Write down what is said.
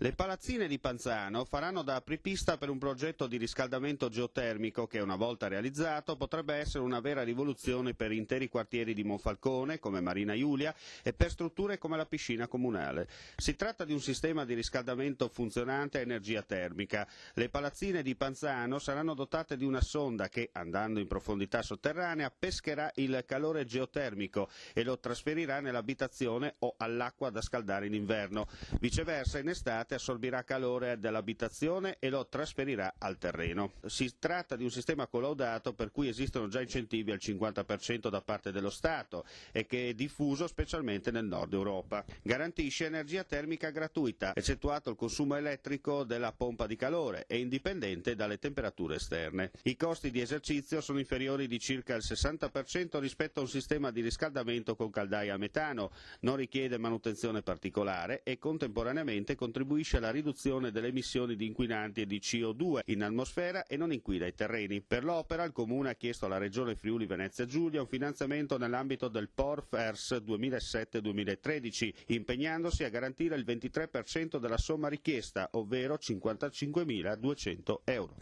le palazzine di Panzano faranno da apripista per un progetto di riscaldamento geotermico che, una volta realizzato, potrebbe essere una vera rivoluzione per interi quartieri di Monfalcone, come Marina Iulia, e per strutture come la piscina comunale. Si tratta di un sistema di riscaldamento funzionante a energia termica. Le palazzine di Panzano saranno dotate di una sonda che, andando in profondità sotterranea, pescherà il calore geotermico e lo trasferirà nell'abitazione o all'acqua da scaldare in inverno. Viceversa, in estate estate assorbirà calore dall'abitazione e lo trasferirà al terreno. Si tratta di un sistema collaudato per cui esistono già incentivi al 50% da parte dello Stato e che è diffuso specialmente nel nord Europa. Garantisce energia termica gratuita, eccettuato il consumo elettrico della pompa di calore e indipendente dalle temperature esterne. I costi di esercizio sono inferiori di circa il 60% rispetto a un sistema di riscaldamento con caldaia a metano, non richiede manutenzione particolare e contemporaneamente contribuisce contribuisce alla riduzione delle emissioni di inquinanti e di CO2 in atmosfera e non inquina i terreni. Per l'opera il Comune ha chiesto alla Regione Friuli Venezia Giulia un finanziamento nell'ambito del PORF ERS 2007-2013, impegnandosi a garantire il 23% della somma richiesta, ovvero 55.200 euro.